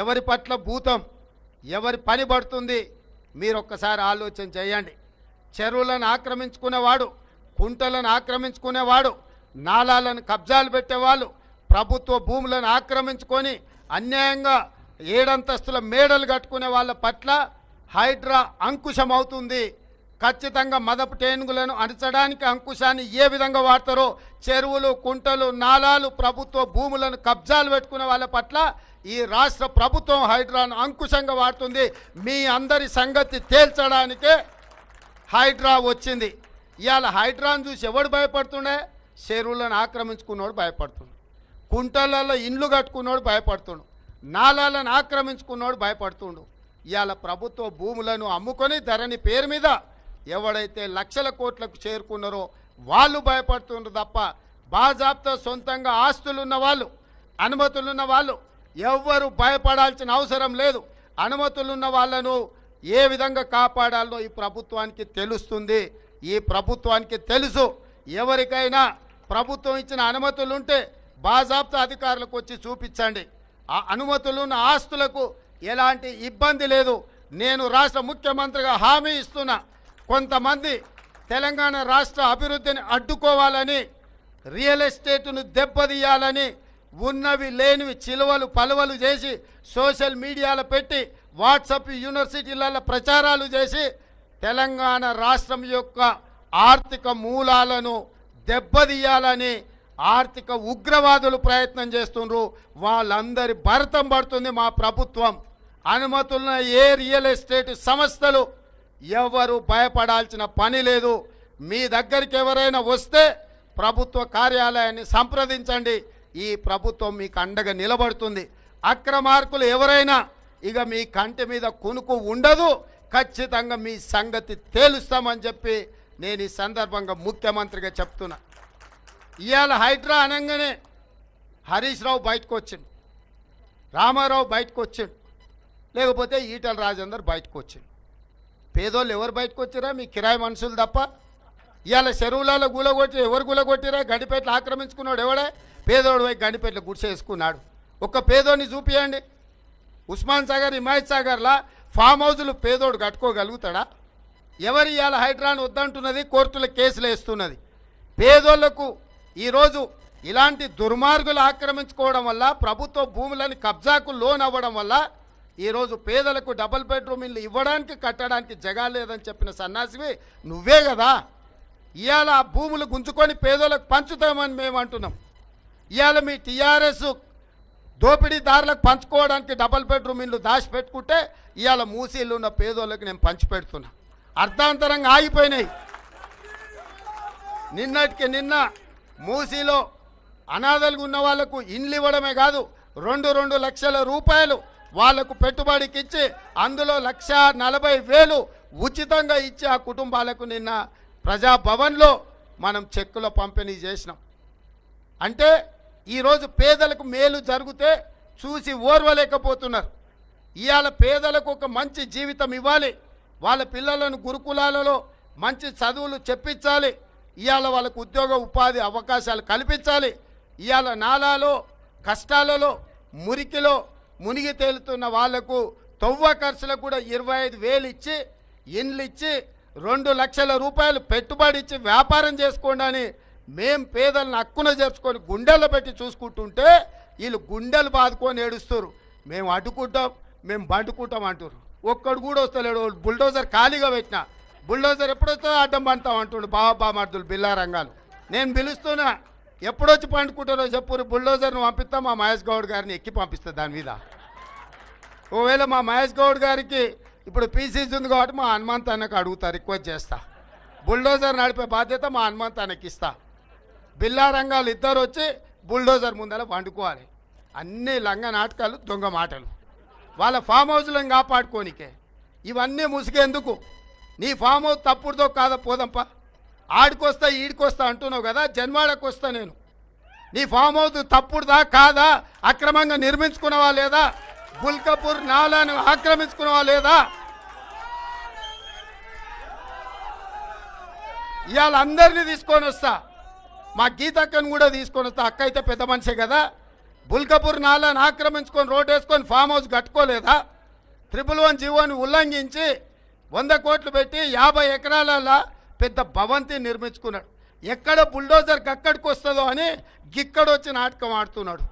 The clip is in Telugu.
ఎవరి పట్ల భూతం ఎవరి పని పడుతుంది మీరు ఒక్కసారి ఆలోచన చేయండి చెరువులను ఆక్రమించుకునేవాడు కుంటలను ఆక్రమించుకునేవాడు నాలాలను కబ్జాలు పెట్టేవాళ్ళు ప్రభుత్వ భూములను ఆక్రమించుకొని అన్యాయంగా ఏడంతస్తుల మేడలు కట్టుకునే వాళ్ళ పట్ల హైడ్రా అంకుశం అవుతుంది ఖచ్చితంగా మదపు టేనుగులను అణచడానికి అంకుశాన్ని ఏ విధంగా వాడతారో చెరువులు కుంటలు నాళాలు ప్రభుత్వ భూములను కబ్జాలు పెట్టుకునే వాళ్ళ పట్ల ఈ రాష్ట్ర ప్రభుత్వం హైడ్రాను అంకుశంగా వాడుతుంది మీ అందరి సంగతి తేల్చడానికే హైడ్రా వచ్చింది ఇవాళ హైడ్రాను చూసి ఎవడు భయపడుతుండే చెరువులను ఆక్రమించుకున్నోడు భయపడుతుండు కుంటలలో ఇండ్లు కట్టుకున్నోడు భయపడుతుండు నాలాలను ఆక్రమించుకున్నోడు భయపడుతుండు ఇవాళ ప్రభుత్వ భూములను అమ్ముకొని ధరని పేరు మీద ఎవడైతే లక్షల కోట్లకు చేరుకున్నారో వాళ్ళు భయపడుతుండ్రు తప్ప బాజాబ్తో సొంతంగా ఆస్తులున్న వాళ్ళు అనుమతులున్న వాళ్ళు ఎవ్వరు భయపడాల్సిన అవసరం లేదు అనుమతులున్న వాళ్ళను ఏ విధంగా కాపాడాలో ఈ ప్రభుత్వానికి తెలుస్తుంది ఈ ప్రభుత్వానికి తెలుసు ఎవరికైనా ప్రభుత్వం ఇచ్చిన అనుమతులుంటే బాజాబ్తా అధికారులకు వచ్చి చూపించండి ఆ అనుమతులున్న ఆస్తులకు ఎలాంటి ఇబ్బంది లేదు నేను రాష్ట్ర ముఖ్యమంత్రిగా హామీ ఇస్తున్నా కొంతమంది తెలంగాణ రాష్ట్ర అభివృద్ధిని అడ్డుకోవాలని రియల్ ఎస్టేట్ను దెబ్బతీయాలని ఉన్నవి లేనివి చిలువలు పలువలు చేసి సోషల్ మీడియాలో పెట్టి వాట్సప్ యూనివర్సిటీలలో ప్రచారాలు చేసి తెలంగాణ రాష్ట్రం యొక్క ఆర్థిక మూలాలను దెబ్బతీయాలని ఆర్థిక ఉగ్రవాదులు ప్రయత్నం చేస్తుండ్రు వాళ్ళందరి భరతం పడుతుంది మా ప్రభుత్వం అనుమతులున్న ఏ రియల్ ఎస్టేట్ సంస్థలు ఎవరు భయపడాల్సిన పని లేదు మీ దగ్గరికి ఎవరైనా వస్తే ప్రభుత్వ కార్యాలయాన్ని సంప్రదించండి ఈ ప్రభుత్వం మీకు అండగా నిలబడుతుంది అక్రమార్కులు ఎవరైనా ఇక మీ కంటి మీద కొనుకు ఉండదు ఖచ్చితంగా మీ సంగతి తేలుస్తామని చెప్పి నేను ఈ సందర్భంగా ముఖ్యమంత్రిగా చెప్తున్నా ఇవాళ హైడ్రా అనగానే హరీష్ రావు బయటకు వచ్చింది రామారావు బయటకు వచ్చిండు లేకపోతే ఈటల రాజేందర్ బయటకు వచ్చిండు పేదోళ్ళు ఎవరు బయటకు వచ్చారా మీ కిరాయి మనుషులు తప్ప ఇవాళ చెరువులలో గులగొట్టి ఎవరు గులగొట్టిరా గడిపేట్లు ఆక్రమించుకున్నాడు ఎవడే పేదోడు వైపు గండిపేటలో గుడిసేసుకున్నాడు ఒక పేదోడిని చూపియండి ఉస్మాన్ సాగర్ హిమాయత్ సాగర్లా ఫామ్ హౌజులు పేదోడు కట్టుకోగలుగుతాడా ఎవరు ఇవాళ హైడ్రాన్ వద్దంటున్నది కోర్టుల కేసులు వేస్తున్నది పేదోళ్లకు ఈరోజు ఇలాంటి దుర్మార్గులు ఆక్రమించుకోవడం వల్ల ప్రభుత్వ భూములని కబ్జాకు లోన్ అవ్వడం వల్ల ఈరోజు పేదలకు డబుల్ బెడ్రూమ్ ఇల్లు ఇవ్వడానికి కట్టడానికి జగా లేదని చెప్పిన సన్నాసివి నువ్వే కదా ఇవాళ భూములు గుంజుకొని పేదోలకు పంచుతామని మేము అంటున్నాం ఇవాళ మీ టీఆర్ఎస్ దోపిడీదారులకు పంచుకోవడానికి డబల్ బెడ్రూమ్ ఇల్లు దాచిపెట్టుకుంటే ఇవాళ మూసీళ్ళు ఉన్న పేదోళ్ళకి నేను పంచిపెడుతున్నా అర్థాంతరంగా ఆగిపోయినాయి నిన్నటికి నిన్న మూసీలో అనాథలుగా ఉన్న వాళ్లకు ఇండ్లు ఇవ్వడమే కాదు రెండు రెండు లక్షల రూపాయలు వాళ్లకు పెట్టుబడికి ఇచ్చి అందులో లక్ష నలభై వేలు ఉచితంగా ఇచ్చి ఆ కుటుంబాలకు నిన్న ప్రజాభవన్లో మనం చెక్కుల పంపిణీ చేసినాం అంటే ఈరోజు పేదలకు మేలు జరిగితే చూసి ఓర్వలేకపోతున్నారు ఇవాళ పేదలకు ఒక మంచి జీవితం ఇవ్వాలి వాళ్ళ పిల్లలను గురుకులాలలో మంచి చదువులు చెప్పించాలి ఇవాళ వాళ్ళకు ఉద్యోగ ఉపాధి అవకాశాలు కల్పించాలి ఇవాళ నాలాలో కష్టాలలో మురికిలో మునిగి తేలుతున్న వాళ్లకు తొవ్వ ఖర్చులకు కూడా ఇరవై ఐదు వేలు ఇచ్చి ఇండ్లు ఇచ్చి రెండు లక్షల రూపాయలు పెట్టుబడి ఇచ్చి వ్యాపారం చేసుకోండి అని మేం పేదలను అక్కున చేర్చుకొని గుండెలు పెట్టి చూసుకుంటుంటే వీళ్ళు గుండెలు బాదుకొని ఏడుస్తారు మేము అడ్డుకుంటాం మేము బండుకుంటాం అంటారు ఒక్కడు కూడా వస్తలేడు బుల్డోజర్ ఖాళీగా పెట్టిన బుల్డోజర్ ఎప్పుడొస్తా అడ్డం పండుతాం అంటుండు బాబా బిల్లా బిల్లారంగాలు నేను పిలుస్తున్నా ఎప్పుడొచ్చి పండుకుంటారో చెప్పురు బుల్డోజర్ను పంపిస్తాం మా మహేష్ గౌడ్ గారిని ఎక్కి పంపిస్తా దాని మీద ఒకవేళ మా మహేష్ గౌడ్ గారికి ఇప్పుడు పీసీసీ ఉంది కాబట్టి మా హనుమంతానికి అడుగుతా రిక్వెస్ట్ చేస్తా బుల్డోజర్ నడిపే బాధ్యత మా హనుమంతానికి ఇస్తాను ఇస్తా బిల్లారంగాలు ఇద్దరు వచ్చి బుల్డోజర్ ముందర వండుకోవాలి అన్ని లంగ నాటకాలు దొంగ మాటలు వాళ్ళ ఫామ్ హౌస్లను కాపాడుకోనికే ఇవన్నీ ముసుగేందుకు నీ ఫామ్ హౌస్ తప్పుడుతో కాదా పోదంపా ఆడికొస్తా ఈడికొస్తా అంటున్నావు కదా జన్మాడకు వస్తా నేను నీ ఫామ్ హౌస్ తప్పుడుదా కాదా అక్రమంగా నిర్మించుకున్నవా లేదా బుల్కపూర్ నాలాను ఆక్రమించుకున్నవా లేదా ఇవాళ అందరినీ తీసుకొని వస్తా మా గీతక్కను కూడా తీసుకొని వస్తా అక్క అయితే పెద్ద మనిషే కదా బుల్కపూర్ నాలని ఆక్రమించుకొని రోడ్ వేసుకొని ఫామ్ హౌస్ కట్టుకోలేదా త్రిపుల్ వన్ జీవోని ఉల్లంఘించి వంద కోట్లు పెట్టి యాభై ఎకరాలలో పెద్ద భవంతి నిర్మించుకున్నాడు ఎక్కడ బుల్డోజర్ అక్కడికి వస్తుందో అని గిక్కడొచ్చి నాటకం ఆడుతున్నాడు